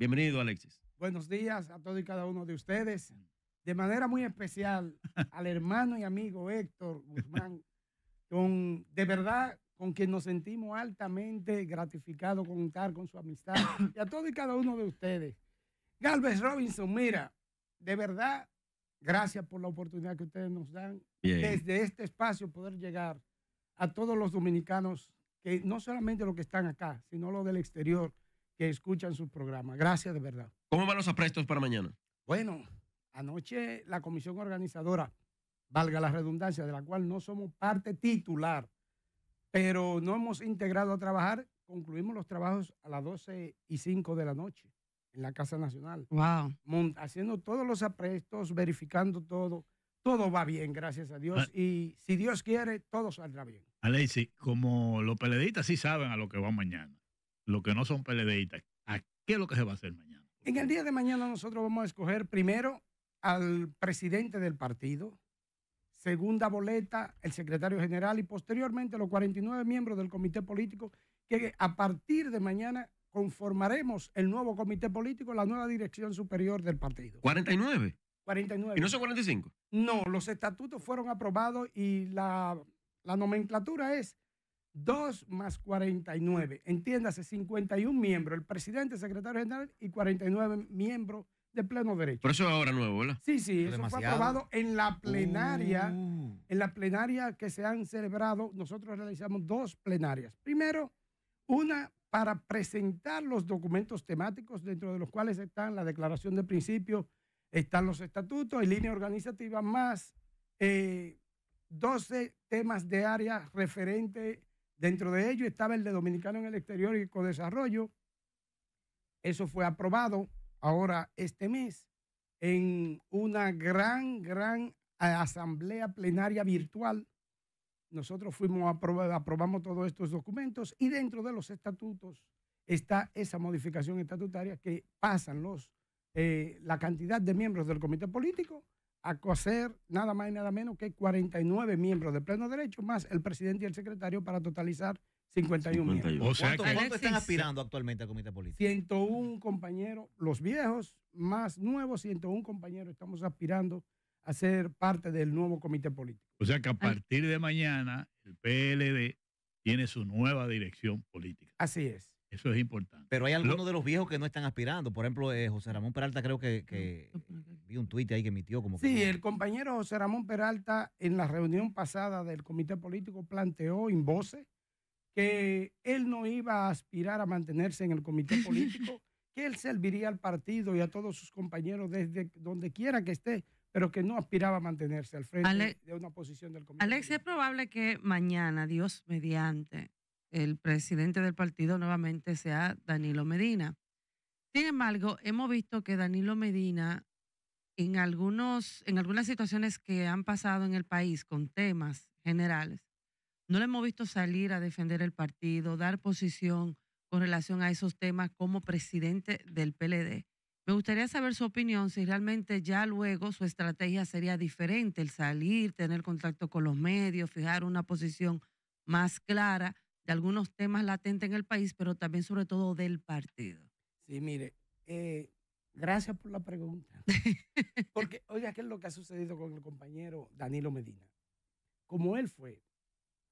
Bienvenido, Alexis. Buenos días a todos y cada uno de ustedes. De manera muy especial al hermano y amigo Héctor Guzmán, con, de verdad con quien nos sentimos altamente gratificados contar con su amistad y a todos y cada uno de ustedes. Galvez Robinson, mira, de verdad, gracias por la oportunidad que ustedes nos dan desde este espacio poder llegar a todos los dominicanos que no solamente los que están acá, sino los del exterior, que escuchan sus programas. Gracias de verdad. ¿Cómo van los aprestos para mañana? Bueno, anoche la comisión organizadora, valga la redundancia, de la cual no somos parte titular, pero no hemos integrado a trabajar, concluimos los trabajos a las 12 y 5 de la noche en la Casa Nacional. Wow. haciendo todos los aprestos, verificando todo. Todo va bien, gracias a Dios. Ah. Y si Dios quiere, todo saldrá bien. Alexi, como los peleditas sí saben a lo que va mañana los que no son PLDistas, ¿a qué es lo que se va a hacer mañana? En el día de mañana nosotros vamos a escoger primero al presidente del partido, segunda boleta, el secretario general y posteriormente los 49 miembros del comité político que a partir de mañana conformaremos el nuevo comité político, la nueva dirección superior del partido. 49. 49. ¿Y no son 45? No, los estatutos fueron aprobados y la nomenclatura es 2 más 49, entiéndase, 51 miembros, el presidente, secretario general y 49 miembros de pleno derecho. Por eso es ahora nuevo, ¿verdad? Sí, sí, eso fue aprobado en la plenaria, uh. en la plenaria que se han celebrado, nosotros realizamos dos plenarias. Primero, una para presentar los documentos temáticos dentro de los cuales están la declaración de principio, están los estatutos y línea organizativa, más 12 eh, temas de área referente Dentro de ello estaba el de Dominicano en el Exterior y Codesarrollo. Eso fue aprobado ahora este mes en una gran, gran asamblea plenaria virtual. Nosotros fuimos aprobamos todos estos documentos y dentro de los estatutos está esa modificación estatutaria que pasan los, eh, la cantidad de miembros del comité político a coser nada más y nada menos que 49 miembros de pleno derecho, más el presidente y el secretario para totalizar 51, miembros. O ¿cuánto están aspirando actualmente al comité político? 101 compañeros, los viejos más nuevos, 101 compañeros estamos aspirando a ser parte del nuevo comité político. O sea que a partir de mañana el PLD tiene su nueva dirección política. Así es. Eso es importante. Pero hay algunos de los viejos que no están aspirando. Por ejemplo, eh, José Ramón Peralta creo que, vi un tuit ahí que emitió como que... Sí, el compañero José Ramón Peralta en la reunión pasada del comité político planteó en voces que él no iba a aspirar a mantenerse en el comité político, que él serviría al partido y a todos sus compañeros desde donde quiera que esté, pero que no aspiraba a mantenerse al frente de una posición del comité. Alex, es probable que mañana, Dios mediante, el presidente del partido nuevamente sea Danilo Medina. Sin embargo, hemos visto que Danilo Medina, en, algunos, en algunas situaciones que han pasado en el país con temas generales, no le hemos visto salir a defender el partido, dar posición con relación a esos temas como presidente del PLD. Me gustaría saber su opinión, si realmente ya luego su estrategia sería diferente, el salir, tener contacto con los medios, fijar una posición más clara, de algunos temas latentes en el país, pero también sobre todo del partido. Sí, mire, eh, gracias por la pregunta. Porque, oiga, ¿qué es lo que ha sucedido con el compañero Danilo Medina? Como él fue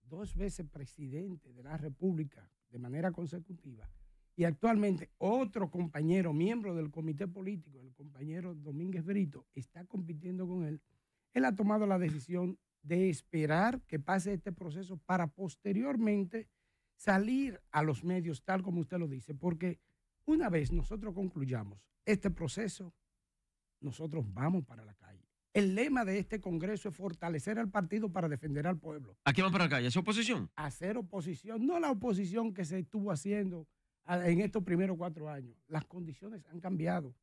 dos veces presidente de la República de manera consecutiva, y actualmente otro compañero, miembro del comité político, el compañero Domínguez Brito, está compitiendo con él, él ha tomado la decisión de esperar que pase este proceso para posteriormente salir a los medios tal como usted lo dice, porque una vez nosotros concluyamos este proceso, nosotros vamos para la calle. El lema de este Congreso es fortalecer al partido para defender al pueblo. ¿A quién vamos para la calle? ¿Hacer oposición? Hacer oposición, no la oposición que se estuvo haciendo ah, en estos primeros cuatro años. Las condiciones han cambiado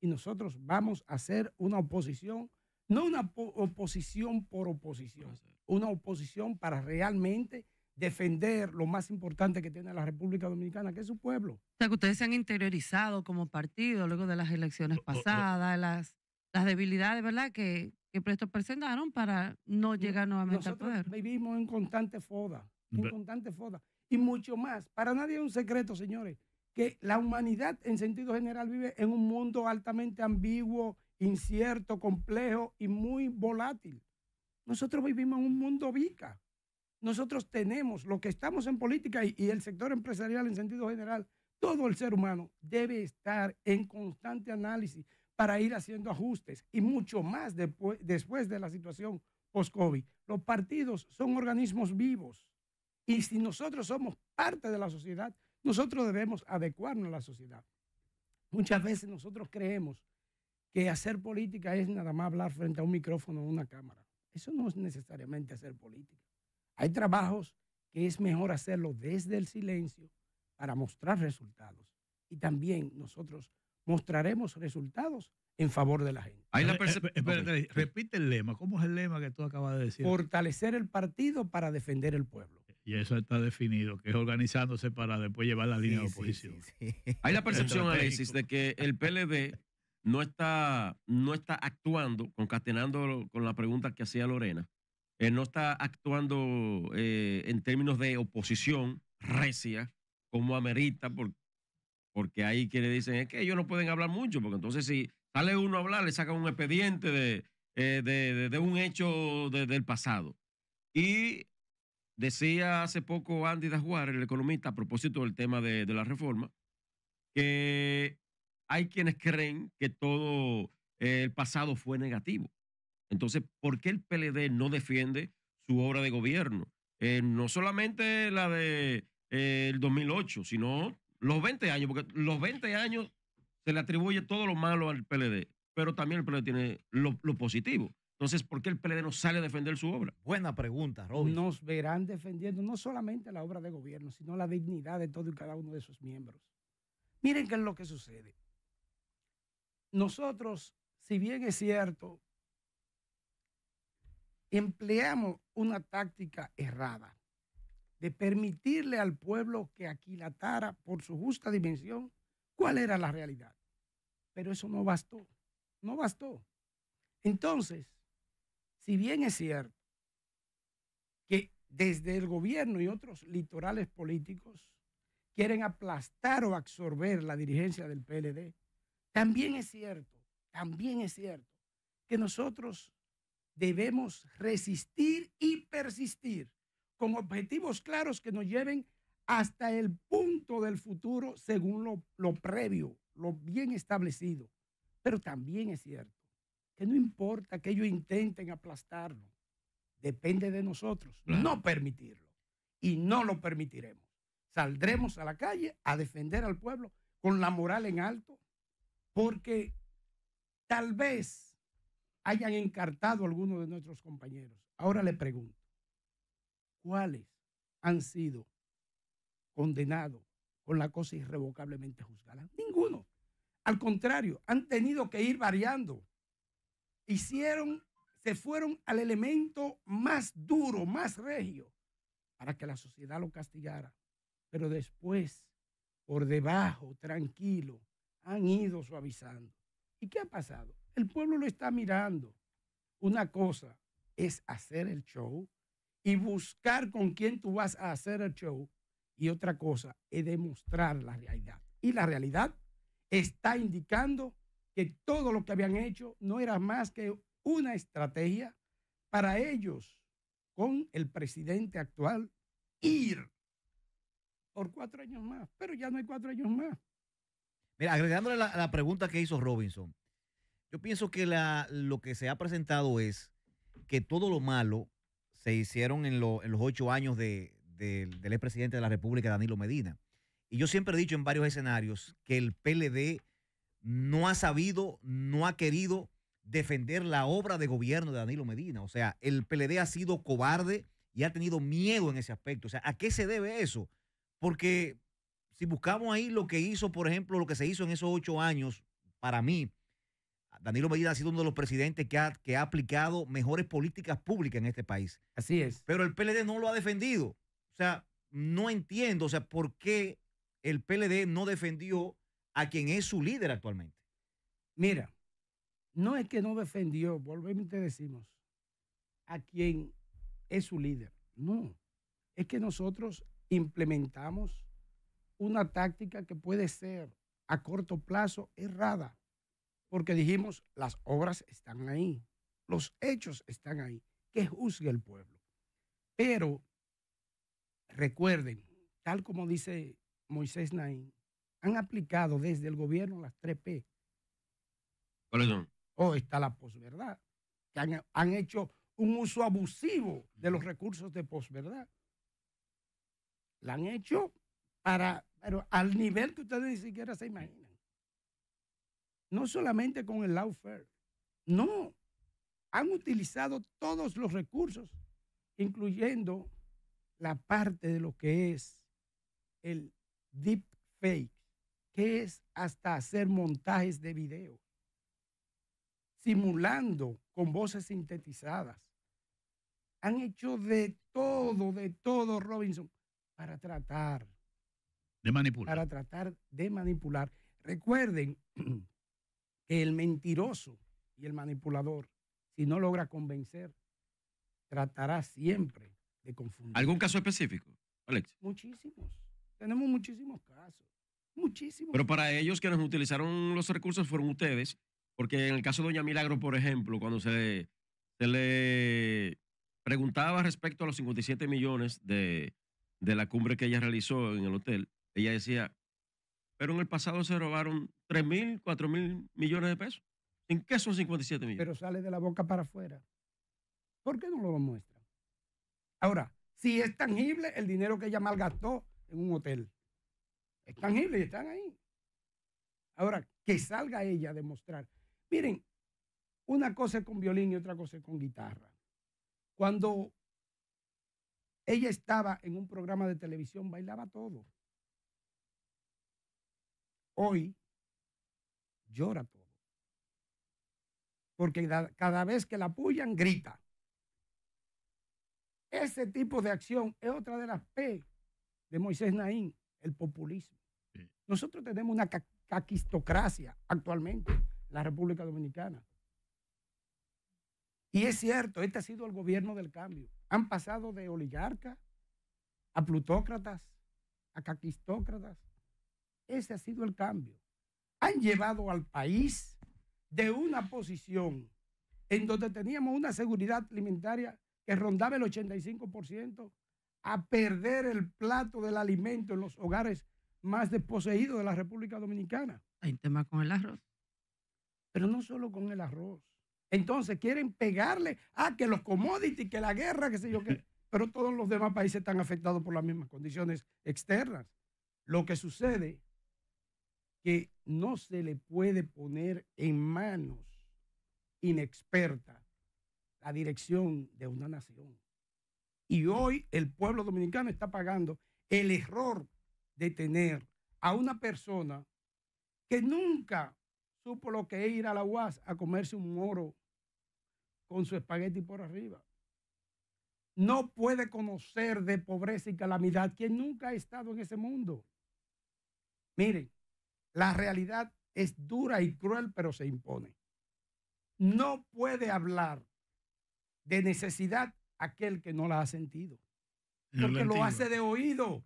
y nosotros vamos a hacer una oposición, no una oposición por oposición, una oposición para realmente defender lo más importante que tiene la República Dominicana, que es su pueblo. O sea, que ustedes se han interiorizado como partido luego de las elecciones pasadas, las, debilidades, ¿verdad?, que, presto presentaron para no llegar nuevamente al poder. Vivimos en constante foda, en constante foda. Y mucho más. Para nadie es un secreto, señores, que la humanidad en sentido general vive en un mundo altamente ambiguo, incierto, complejo y muy volátil. Nosotros vivimos en un mundo vica nosotros tenemos, lo que estamos en política y, el sector empresarial en sentido general, todo el ser humano debe estar en constante análisis para ir haciendo ajustes y mucho más después de la situación post-COVID. Los partidos son organismos vivos y si nosotros somos parte de la sociedad, nosotros debemos adecuarnos a la sociedad. Muchas veces nosotros creemos que hacer política es nada más hablar frente a un micrófono o una cámara. Eso no es necesariamente hacer política. Hay trabajos que es mejor hacerlo desde el silencio para mostrar resultados. Y también nosotros mostraremos resultados en favor de la gente. Eh, eh, eh, repite el lema. ¿Cómo es el lema que tú acabas de decir? Fortalecer el partido para defender el pueblo. Y eso está definido, que es organizándose para después llevar la línea de oposición. Hay la percepción, Alexis, de que el PLD no está, no está actuando, concatenando con la pregunta que hacía Lorena, eh, no está actuando eh, en términos de oposición recia, como amerita, porque, porque hay quienes dicen, es que ellos no pueden hablar mucho, porque entonces si sale uno a hablar, le sacan un expediente de, eh, un hecho del pasado. Y decía hace poco Andy Dajuar, el economista, a propósito del tema de la reforma, que hay quienes creen que todo el pasado fue negativo. Entonces, ¿por qué el PLD no defiende su obra de gobierno? Eh, no solamente la de eh, el 2008, sino los 20 años, porque los 20 años se le atribuye todo lo malo al PLD, pero también el PLD tiene lo, positivo. Entonces, ¿por qué el PLD no sale a defender su obra? Buena pregunta, Robin. Nos verán defendiendo no solamente la obra de gobierno, sino la dignidad de todo y cada uno de sus miembros. Miren qué es lo que sucede. Nosotros, si bien es cierto, empleamos una táctica errada de permitirle al pueblo que aquilatara por su justa dimensión cuál era la realidad. Pero eso no bastó, no bastó. Entonces, si bien es cierto que desde el gobierno y otros litorales políticos quieren aplastar o absorber la dirigencia del PLD, también es cierto, también es cierto que nosotros debemos resistir y persistir con objetivos claros que nos lleven hasta el punto del futuro según lo, previo, lo bien establecido. Pero también es cierto que no importa que ellos intenten aplastarlo, depende de nosotros no permitirlo. Y no lo permitiremos. Saldremos a la calle a defender al pueblo con la moral en alto, porque tal vez hayan encartado algunos de nuestros compañeros. Ahora le pregunto, ¿cuáles han sido condenados con la cosa irrevocablemente juzgada? Ninguno. Al contrario, han tenido que ir variando. Hicieron, se fueron al elemento más duro, más regio, para que la sociedad lo castigara. Pero después, por debajo, tranquilo, han ido suavizando. ¿Y qué ha pasado? El pueblo lo está mirando. Una cosa es hacer el show y buscar con quién tú vas a hacer el show. Y otra cosa es demostrar la realidad. Y la realidad está indicando que todo lo que habían hecho no era más que una estrategia para ellos con el presidente actual ir por cuatro años más. Pero ya no hay cuatro años más. Mira, agregándole la pregunta que hizo Robinson, yo pienso que lo que se ha presentado es que todo lo malo se hicieron en, los ocho años de, del expresidente de la República, Danilo Medina. Y yo siempre he dicho en varios escenarios que el PLD no ha sabido, no ha querido defender la obra de gobierno de Danilo Medina. O sea, el PLD ha sido cobarde y ha tenido miedo en ese aspecto. O sea, ¿a qué se debe eso? Porque si buscamos ahí lo que hizo, por ejemplo, lo que se hizo en esos ocho años, para mí, Danilo Medina ha sido uno de los presidentes que ha, que ha aplicado mejores políticas públicas en este país. Así es. Pero el PLD no lo ha defendido. O sea, no entiendo, o sea, por qué el PLD no defendió a quien es su líder actualmente. Mira, no es que no defendió, volvemos y te decimos, a quien es su líder. No, es que nosotros implementamos una táctica que puede ser a corto plazo errada, porque dijimos, las obras están ahí, los hechos están ahí, que juzgue el pueblo. Pero recuerden, tal como dice Moisés Naín, han aplicado desde el gobierno las tres p ¿Cuáles son? Oh, está la posverdad, que han, han hecho un uso abusivo de los recursos de posverdad. La han hecho para, pero al nivel que ustedes ni siquiera se imaginan no solamente con el lawfare, no, han utilizado todos los recursos, incluyendo la parte de lo que es el deep fake, que es hasta hacer montajes de video, simulando con voces sintetizadas. Han hecho de todo, de todo, Robinson, para tratar. De manipular. Para tratar de manipular. Recuerden que el mentiroso y el manipulador, si no logra convencer, tratará siempre de confundir. ¿Algún caso específico, Alex? Muchísimos. Tenemos muchísimos casos. Muchísimos. Pero para ellos que nos utilizaron los recursos fueron ustedes, porque en el caso de Doña Milagro, por ejemplo, cuando se, se le preguntaba respecto a los 57 millones de, de la cumbre que ella realizó en el hotel, ella decía, pero en el pasado se robaron 3 mil, 4 mil millones de pesos. ¿En qué son 57 millones? Pero sale de la boca para afuera. ¿Por qué no lo muestran? Ahora, si es tangible el dinero que ella malgastó en un hotel, es tangible y están ahí. Ahora, que salga ella a demostrar. Miren, una cosa es con violín y otra cosa es con guitarra. Cuando ella estaba en un programa de televisión, bailaba todo hoy llora todo. Porque cada vez que la apoyan, grita. Ese tipo de acción es otra de las P de Moisés Naín, el populismo. Nosotros tenemos una caquistocracia actualmente en la República Dominicana. Y es cierto, este ha sido el gobierno del cambio. Han pasado de oligarcas a plutócratas, a caquistócratas, ese ha sido el cambio. Han llevado al país de una posición en donde teníamos una seguridad alimentaria que rondaba el 85% a perder el plato del alimento en los hogares más desposeídos de la República Dominicana. Hay un tema con el arroz. Pero no solo con el arroz. Entonces quieren pegarle a que los commodities, que la guerra, que sé yo qué. Pero todos los demás países están afectados por las mismas condiciones externas. Lo que sucede que no se le puede poner en manos inexperta la dirección de una nación. Y hoy el pueblo dominicano está pagando el error de tener a una persona que nunca supo lo que es ir a la UAS a comerse un moro con su espagueti por arriba. No puede conocer de pobreza y calamidad quien nunca ha estado en ese mundo. Miren, la realidad es dura y cruel, pero se impone. No puede hablar de necesidad aquel que no la ha sentido, porque lo, lo hace de oído.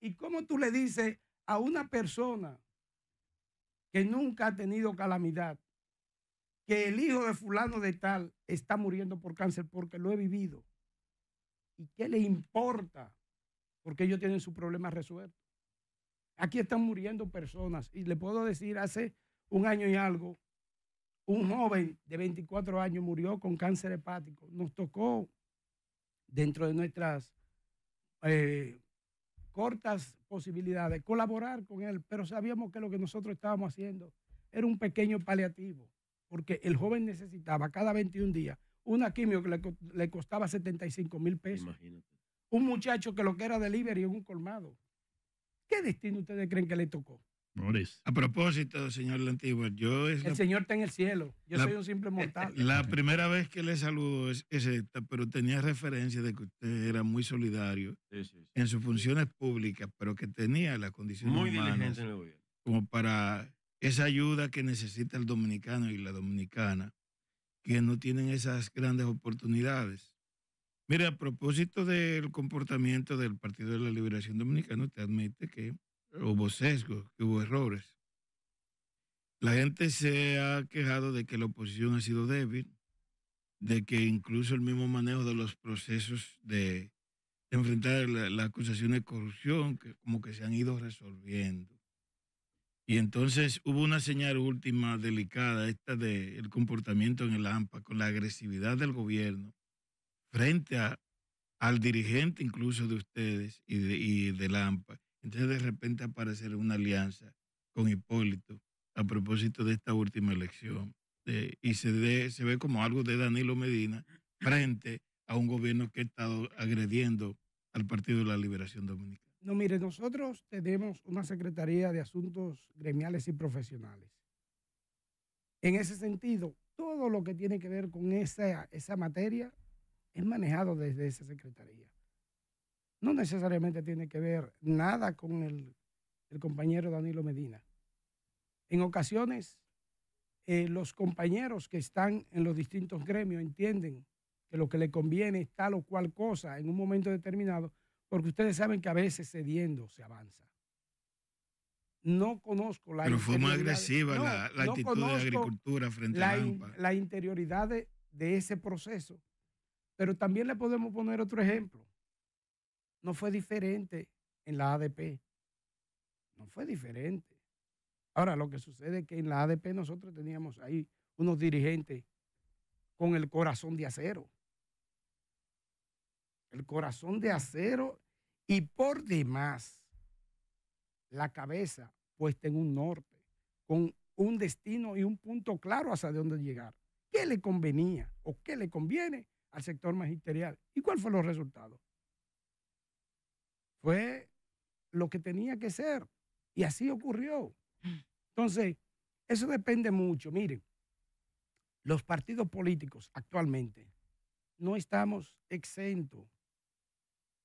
¿Y cómo tú le dices a una persona que nunca ha tenido calamidad, que el hijo de fulano de tal está muriendo por cáncer porque lo he vivido? ¿Y qué le importa? Porque ellos tienen su problema resuelto. Aquí están muriendo personas. Y le puedo decir, hace un año y algo, un joven de 24 años murió con cáncer hepático. Nos tocó dentro de nuestras eh, cortas posibilidades colaborar con él, pero sabíamos que lo que nosotros estábamos haciendo era un pequeño paliativo, porque el joven necesitaba cada 21 días una quimio que le, costaba 75 mil pesos. Un muchacho que lo que era delivery en un colmado. ¿Qué destino ustedes creen que le tocó? A propósito, señor Lantigua, yo es El señor está en el cielo. Yo soy un simple mortal. La primera vez que le saludo es, esta, pero tenía referencia de que usted era muy solidario en sus funciones públicas, pero que tenía las condiciones muy humanas diligente, como para esa ayuda que necesita el dominicano y la dominicana, que no tienen esas grandes oportunidades. Mira, a propósito del comportamiento del Partido de la Liberación Dominicana, te admite que hubo sesgos, que hubo errores. La gente se ha quejado de que la oposición ha sido débil, de que incluso el mismo manejo de los procesos de, enfrentar la acusación de corrupción, que como que se han ido resolviendo. Y entonces hubo una señal última delicada, esta del comportamiento en el AMPA, con la agresividad del gobierno frente al dirigente incluso de ustedes y de, y de Lampa. Entonces de repente aparece una alianza con Hipólito a propósito de esta última elección. Eh, y se, se ve como algo de Danilo Medina frente a un gobierno que ha estado agrediendo al Partido de la Liberación Dominicana. No, mire, nosotros tenemos una Secretaría de Asuntos Gremiales y Profesionales. En ese sentido, todo lo que tiene que ver con esa, esa materia es manejado desde esa secretaría. No necesariamente tiene que ver nada con el, el compañero Danilo Medina. En ocasiones, eh, los compañeros que están en los distintos gremios entienden que lo que le conviene es tal o cual cosa en un momento determinado, porque ustedes saben que a veces cediendo se avanza. No conozco la... Pero fue muy agresiva la, actitud de agricultura frente a la La interioridad de ese proceso pero también le podemos poner otro ejemplo. No fue diferente en la ADP. No fue diferente. Ahora, lo que sucede es que en la ADP nosotros teníamos ahí unos dirigentes con el corazón de acero. El corazón de acero y por demás la cabeza puesta en un norte, con un destino y un punto claro hacia dónde llegar. ¿Qué le convenía o qué le conviene al sector magisterial. ¿Y cuál fue los resultados? Fue lo que tenía que ser. Y así ocurrió. Entonces, eso depende mucho. Miren, los partidos políticos actualmente no estamos exentos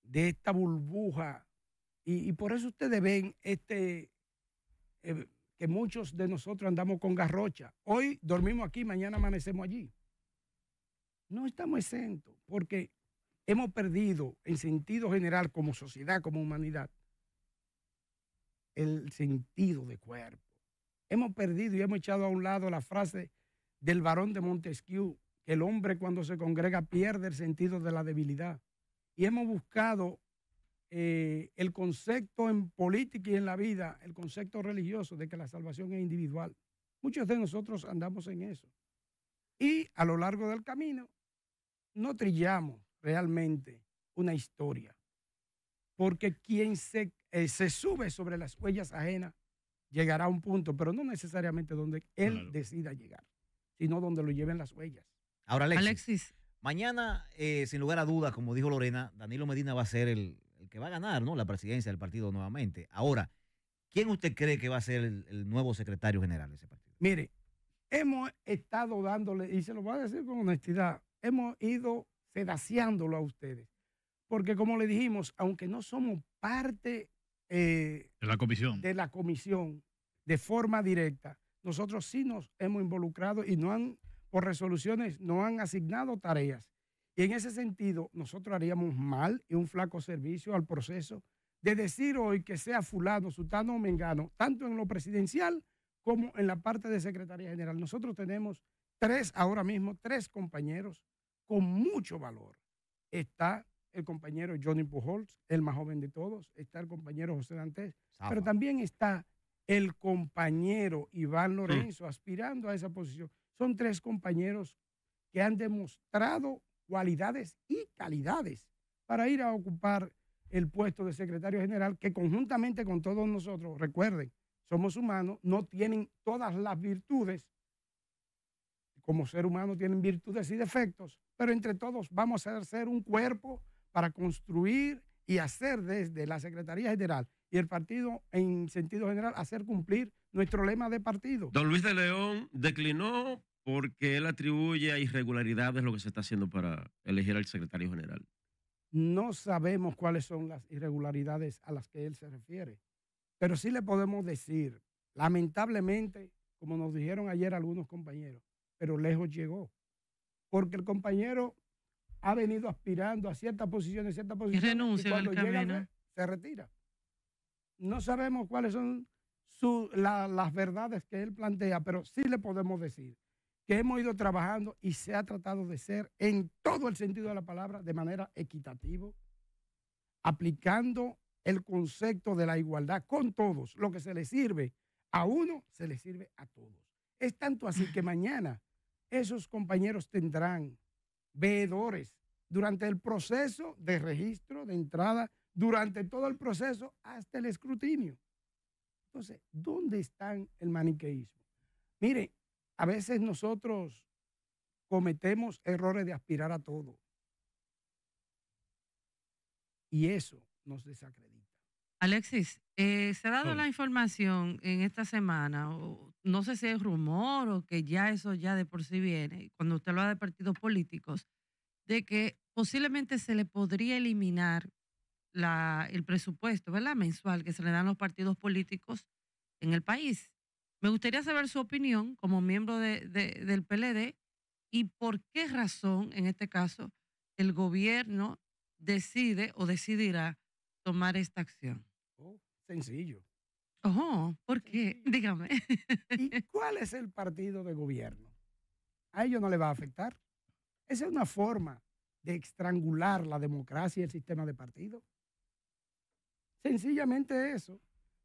de esta burbuja. Y, por eso ustedes ven este, eh, que muchos de nosotros andamos con garrocha. Hoy dormimos aquí, mañana amanecemos allí. No estamos exentos, porque hemos perdido en sentido general como sociedad, como humanidad, el sentido de cuerpo. Hemos perdido y hemos echado a un lado la frase del varón de Montesquieu, que el hombre cuando se congrega pierde el sentido de la debilidad. Y hemos buscado eh, el concepto en política y en la vida, el concepto religioso de que la salvación es individual. Muchos de nosotros andamos en eso. Y a lo largo del camino no trillamos realmente una historia. Porque quien se, eh, se sube sobre las huellas ajenas llegará a un punto, pero no necesariamente donde él decida llegar, sino donde lo lleven las huellas. Ahora, Alexis. Mañana, eh, sin lugar a dudas, como dijo Lorena, Danilo Medina va a ser el, que va a ganar la presidencia del partido nuevamente. Ahora, ¿quién usted cree que va a ser el, el nuevo secretario general de ese partido? Mire, hemos estado dándole, y se lo voy a decir con honestidad, hemos ido sedaciándolo a ustedes. Porque como le dijimos, aunque no somos parte eh, de, la comisión. de la comisión de forma directa, nosotros sí nos hemos involucrado y no han, por resoluciones, no han asignado tareas. Y en ese sentido, nosotros haríamos mal y un flaco servicio al proceso de decir hoy que sea fulano, sultano o mengano, tanto en lo presidencial como en la parte de Secretaría General. Nosotros tenemos tres, ahora mismo, tres compañeros con mucho valor. Está el compañero Johnny Pujols, el más joven de todos, está el compañero José Dantes, pero también está el compañero Iván Lorenzo aspirando a esa posición. Son tres compañeros que han demostrado cualidades y calidades para ir a ocupar el puesto de secretario general, que conjuntamente con todos nosotros, recuerden, somos humanos, no tienen todas las virtudes, como ser humano tienen virtudes y defectos, pero entre todos vamos a hacer un cuerpo para construir y hacer desde la Secretaría General y el partido en sentido general hacer cumplir nuestro lema de partido. Don Luis de León declinó porque él atribuye a irregularidades lo que se está haciendo para elegir al secretario general. No sabemos cuáles son las irregularidades a las que él se refiere, pero sí le podemos decir, lamentablemente, como nos dijeron ayer algunos compañeros, pero lejos llegó. Porque el compañero ha venido aspirando a ciertas posiciones, ciertas posiciones. Y cuando llega, se retira. No sabemos cuáles son las verdades que él plantea, pero sí le podemos decir que hemos ido trabajando y se ha tratado de ser, en todo el sentido de la palabra, de manera equitativa, aplicando el concepto de la igualdad con todos. Lo que se le sirve a uno, se le sirve a todos. Es tanto así que mañana esos compañeros tendrán veedores durante el proceso de registro, de entrada, durante todo el proceso hasta el escrutinio. Entonces, ¿dónde están el maniqueísmo? Mire, a veces nosotros cometemos errores de aspirar a todo. Y eso nos desacredita. Alexis, eh, se ha dado la información en esta semana, no sé si es rumor o que ya eso ya de por sí viene, cuando usted lo ha de partidos políticos, de que posiblemente se le podría eliminar el presupuesto ¿verdad? mensual que se le dan los partidos políticos en el país. Me gustaría saber su opinión como miembro de, del PLD y por qué razón, en este caso, el gobierno decide o decidirá tomar esta acción. Sencillo. Oh, ¿por qué? Dígame. ¿Y cuál es el partido de gobierno? A ellos no le va a afectar. Esa es una forma de estrangular la democracia y el sistema de partido. Sencillamente eso.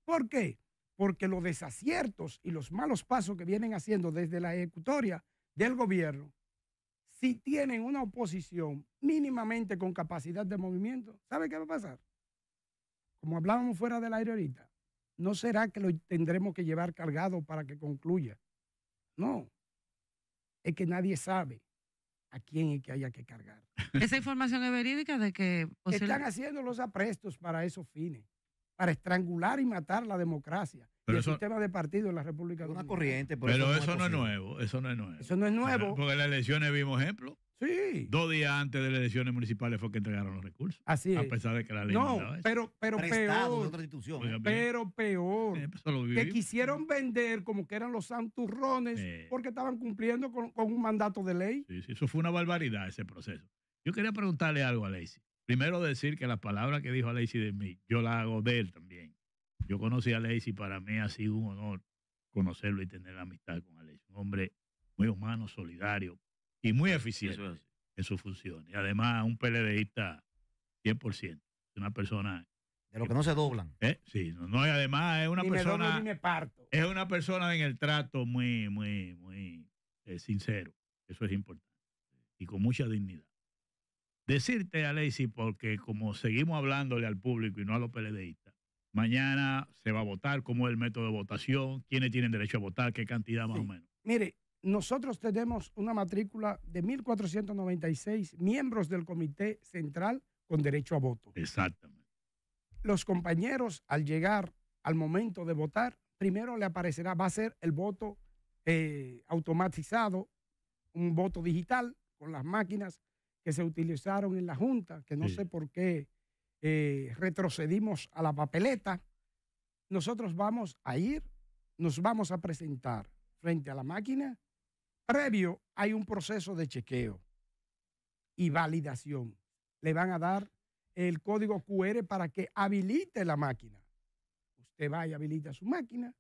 ¿Por qué? Porque los desaciertos y los malos pasos que vienen haciendo desde la ejecutoria del gobierno, si tienen una oposición mínimamente con capacidad de movimiento, ¿sabe qué va a pasar? como hablábamos fuera del aire ahorita, ¿no será que lo tendremos que llevar cargado para que concluya? No, es que nadie sabe a quién es que haya que cargar. Esa información es verídica de que... Están haciendo los aprestos para esos fines, para estrangular y matar la democracia. Pero y el sistema de partido en la República Dominicana. Una corriente. Pero eso, no, es nuevo, eso no es nuevo. Eso no es nuevo. Porque en las elecciones vimos ejemplo. Dos días antes de las elecciones municipales fue que entregaron los recursos. Así A pesar de que la ley no, pero, pero peor. Otra institución. ¿eh? pero peor. Eh, pues, que quisieron vender como que eran los santurrones porque estaban cumpliendo con, un mandato de ley. Sí, eso fue una barbaridad ese proceso. Yo quería preguntarle algo a Lacey. Primero decir que las palabras que dijo Lacey de mí, yo la hago de él también. Yo conocí a Lacey, para mí ha sido un honor conocerlo y tener la amistad con Lacey. Un hombre muy humano, solidario, y muy eficiente en en sus y Además, un PLDista 100%, una persona... De lo que, no se doblan. ¿Eh? Sí, no, además es una persona... Es una persona en el trato muy, muy, muy eh, sincero. Eso es importante. Y con mucha dignidad. Decirte, Alexi, porque como seguimos hablándole al público y no a los PLDistas, mañana se va a votar, cómo es el método de votación, quiénes tienen derecho a votar, qué cantidad más o menos. Mire, nosotros tenemos una matrícula de 1.496 miembros del Comité Central con derecho a voto. Exactamente. Los compañeros, al llegar al momento de votar, primero le aparecerá, va a ser el voto eh, automatizado, un voto digital con las máquinas que se utilizaron en la Junta, que no sé por qué eh, retrocedimos a la papeleta. Nosotros vamos a ir, nos vamos a presentar frente a la máquina Previo hay un proceso de chequeo y validación. Le van a dar el código QR para que habilite la máquina. Usted va y habilita su máquina.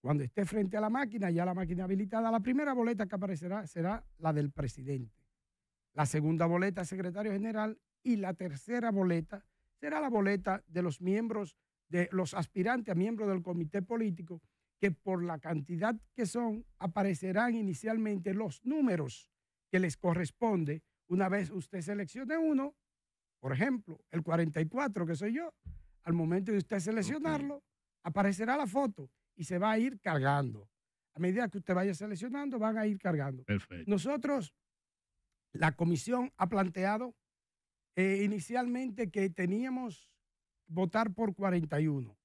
Cuando esté frente a la máquina, ya la máquina habilitada, la primera boleta que aparecerá será la del presidente. La segunda boleta, secretario general. Y la tercera boleta será la boleta de los miembros, de los aspirantes a miembros del comité político que por la cantidad que son aparecerán inicialmente los números que les corresponde una vez usted seleccione uno, por ejemplo, el 44 que soy yo, al momento de usted seleccionarlo, aparecerá la foto y se va a ir cargando. A medida que usted vaya seleccionando, van a ir cargando. Nosotros, la comisión ha planteado eh, inicialmente que teníamos votar por 41.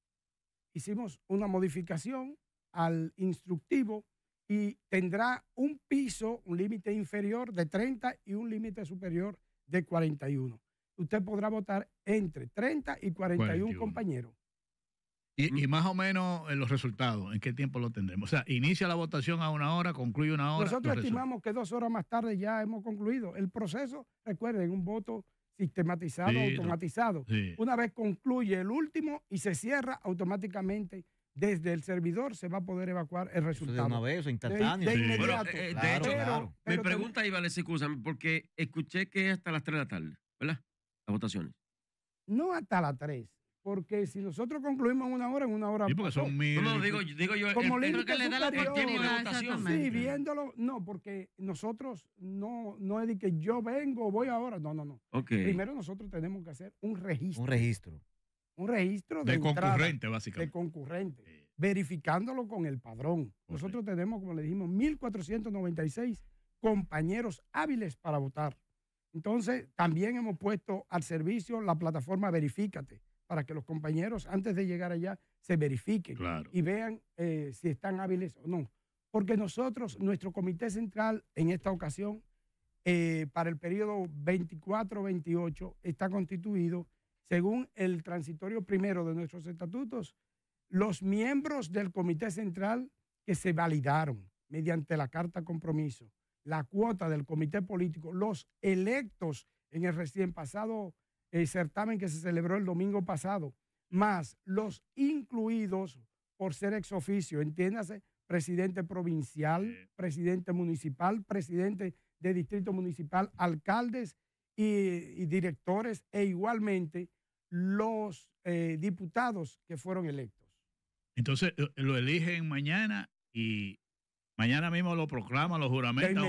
Hicimos una modificación al instructivo y tendrá un piso, un límite inferior de 30 y un límite superior de 41. Usted podrá votar entre 30 y 41, compañero. compañeros. Y, mm. más o menos eh, los resultados, ¿en qué tiempo lo tendremos? O sea, inicia la votación a una hora, concluye una hora. Nosotros estimamos que dos horas más tarde ya hemos concluido. El proceso, recuerden, un voto sistematizado, automatizado. Una vez concluye el último y se cierra automáticamente desde el servidor se va a poder evacuar el resultado. Eso de una vez, instantáneo. De, inmediato. hecho, claro. mi pregunta Iván, iba, les excusame, porque escuché que es hasta las 3 de la tarde, ¿verdad? Las votaciones. No hasta las 3. Porque si nosotros concluimos en una hora, en una hora. Sí, porque son mil. No, digo, digo yo, como el, que le da la de votación. Sí, viéndolo, no, porque nosotros no, no es de que yo vengo, voy ahora. No, no, no. Okay. Primero nosotros tenemos que hacer un registro. Un registro un registro de, concurrente, básicamente. De concurrente, verificándolo con el padrón. Nosotros tenemos, como le dijimos, 1.496 compañeros hábiles para votar. Entonces, también hemos puesto al servicio la plataforma Verifícate, para que los compañeros, antes de llegar allá, se verifiquen y vean eh, si están hábiles o no. Porque nosotros, nuestro comité central, en esta ocasión, eh, para el periodo 24-28, está constituido según el transitorio primero de nuestros estatutos, los miembros del Comité Central que se validaron mediante la Carta Compromiso, la cuota del Comité Político, los electos en el recién pasado eh, certamen que se celebró el domingo pasado, más los incluidos por ser ex oficio, entiéndase, presidente provincial, presidente municipal, presidente de distrito municipal, alcaldes y directores, e igualmente los eh, diputados que fueron electos. Entonces eh, lo eligen mañana y mañana mismo lo proclaman, lo juramentan. De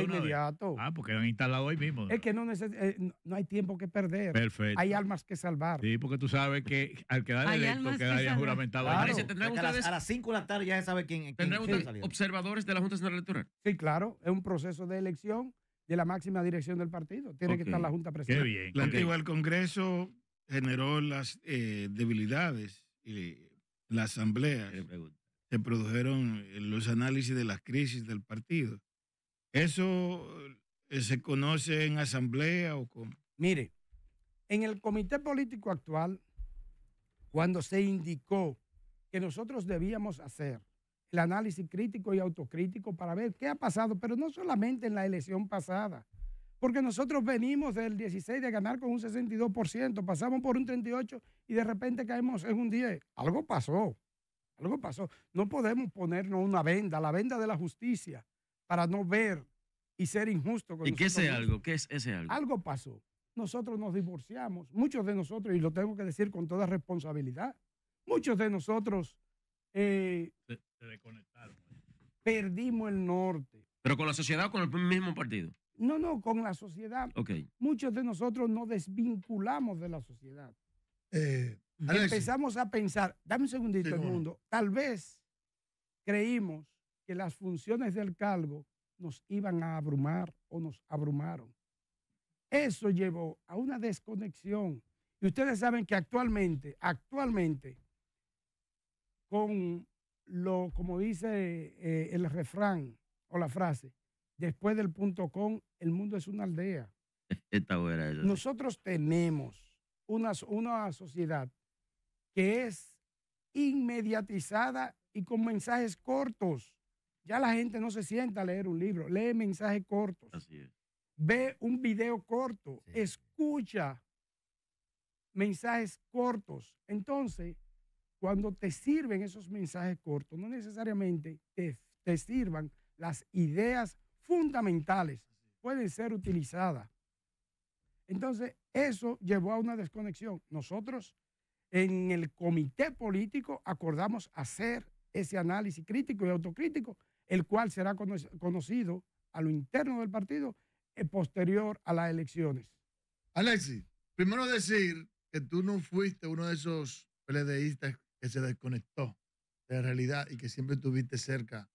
inmediato. De, Ah, porque han instalado hoy mismo. Es que eh, no, no hay tiempo que perder. Perfecto. Hay almas que salvar. Sí, porque tú sabes que al quedar electo quedaría juramentado. a, las, a, 5 de la tarde ya se sabe quién. ¿Tendrán quién observadores de la Junta Central Electoral? Sí, claro. Es un proceso de elección de la máxima dirección del partido. Tiene que estar la Junta presidencial. Qué bien. La antigua del Congreso generó las eh, debilidades y la asamblea. Se produjeron eh, los análisis de las crisis del partido. ¿Eso eh, se conoce en asamblea o cómo? Mire, en el comité político actual, cuando se indicó que nosotros debíamos hacer el análisis crítico y autocrítico para ver qué ha pasado, pero no solamente en la elección pasada, porque nosotros venimos del 16 de ganar con un 62%, pasamos por un 38% y de repente caemos en un 10%. Algo pasó, algo pasó. No podemos ponernos una venda, la venda de la justicia, para no ver y ser injusto con ¿Y qué es algo? ¿Qué es ese algo? Algo pasó. Nosotros nos divorciamos, muchos de nosotros, y lo tengo que decir con toda responsabilidad, muchos de nosotros eh, desconectaron. Perdimos el norte. ¿Pero con la sociedad o con el mismo partido? No, no, con la sociedad. Muchos de nosotros nos desvinculamos de la sociedad. Eh, empezamos a pensar, dame un segundito, el mundo. Tal vez creímos que las funciones del calvo nos iban a abrumar o nos abrumaron. Eso llevó a una desconexión. Y ustedes saben que actualmente, actualmente, con lo, como dice eh, el refrán o la frase, Después del punto com, el mundo es una aldea. Nosotros tenemos una, una sociedad que es inmediatizada y con mensajes cortos. Ya la gente no se sienta a leer un libro, lee mensajes cortos. Así es. Ve un video corto, escucha mensajes cortos. Entonces, cuando te sirven esos mensajes cortos, no necesariamente te, te sirvan las ideas fundamentales pueden ser utilizadas. Entonces, eso llevó a una desconexión. Nosotros en el comité político acordamos hacer ese análisis crítico y autocrítico, el cual será conocido a lo interno del partido eh, posterior a las elecciones. Alexis, primero decir que tú no fuiste uno de esos PLDistas que se desconectó de la realidad y que siempre estuviste cerca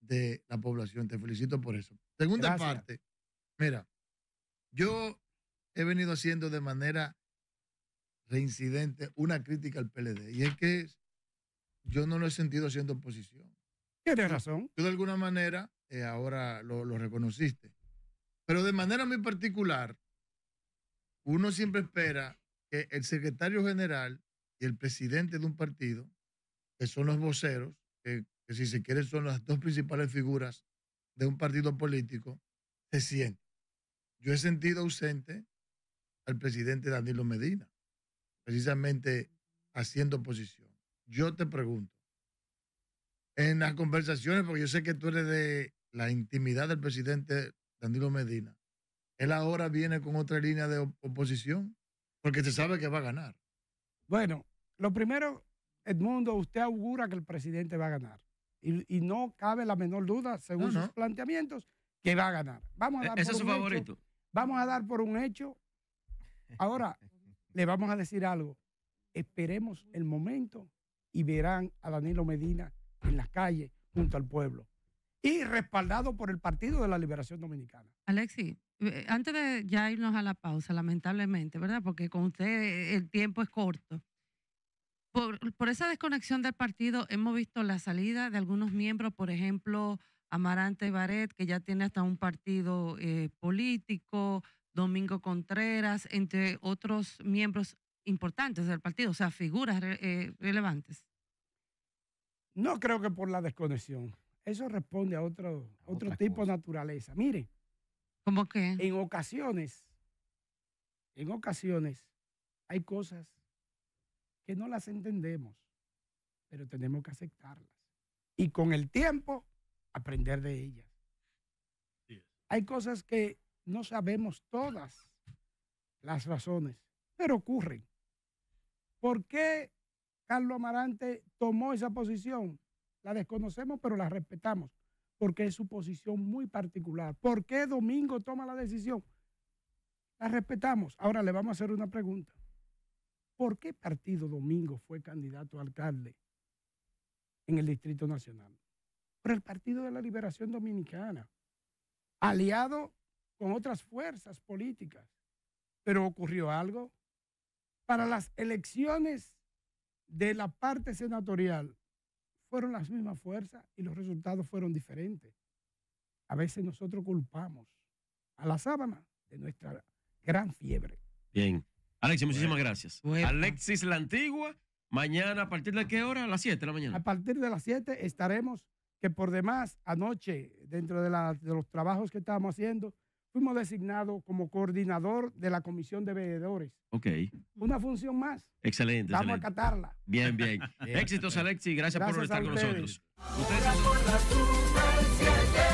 de la población. Te felicito por eso. Segunda parte, mira, yo he venido haciendo de manera reincidente una crítica al PLD y es que yo no lo he sentido haciendo oposición. Tienes razón. Tú de alguna manera eh, ahora lo, lo reconociste. Pero de manera muy particular, uno siempre espera que el secretario general y el presidente de un partido, que son los voceros, que que si se quiere son las dos principales figuras de un partido político, se siente. Yo he sentido ausente al presidente Danilo Medina, precisamente haciendo oposición. Yo te pregunto, en las conversaciones, porque yo sé que tú eres de la intimidad del presidente Danilo Medina, él ahora viene con otra línea de oposición, porque se sabe que va a ganar. Bueno, lo primero, Edmundo, usted augura que el presidente va a ganar y, no cabe la menor duda, según sus planteamientos, que va a ganar. Vamos a e, dar por un Hecho, vamos a dar por un hecho. Ahora, le vamos a decir algo. Esperemos el momento y verán a Danilo Medina en las calles junto al pueblo y respaldado por el Partido de la Liberación Dominicana. Alexi, eh, antes de ya irnos a la pausa, lamentablemente, ¿verdad? Porque con usted el tiempo es corto por, esa desconexión del partido hemos visto la salida de algunos miembros, por ejemplo, Amarante Baret, que ya tiene hasta un partido eh, político, Domingo Contreras, entre otros miembros importantes del partido, o sea, figuras eh, relevantes. No creo que por la desconexión. Eso responde a otro, otro tipo de naturaleza. Mire. ¿Cómo que En ocasiones, en ocasiones, hay cosas que no las entendemos, pero tenemos que aceptarlas. Y con el tiempo, aprender de ellas. Hay cosas que no sabemos todas las razones, pero ocurren. ¿Por qué Carlos Amarante tomó esa posición? La desconocemos, pero la respetamos, porque es su posición muy particular. ¿Por qué Domingo toma la decisión? La respetamos. Ahora le vamos a hacer una pregunta. ¿Por qué partido Domingo fue candidato a alcalde en el Distrito Nacional? Por el Partido de la Liberación Dominicana, aliado con otras fuerzas políticas. Pero ocurrió algo. Para las elecciones de la parte senatorial fueron las mismas fuerzas y los resultados fueron diferentes. A veces nosotros culpamos a la sábana de nuestra gran fiebre. Bien. Alexis, muchísimas gracias. Alexis la Antigua, mañana a partir de qué hora? A las 7 de la mañana. A partir de las 7 estaremos, que por demás, anoche, dentro de, los trabajos que estábamos haciendo, fuimos designados como coordinador de la Comisión de Veedores. Ok. Una función más. Excelente. Vamos a catarla. Bien, bien. Éxitos, Alexis. Gracias, por estar con nosotros. Ustedes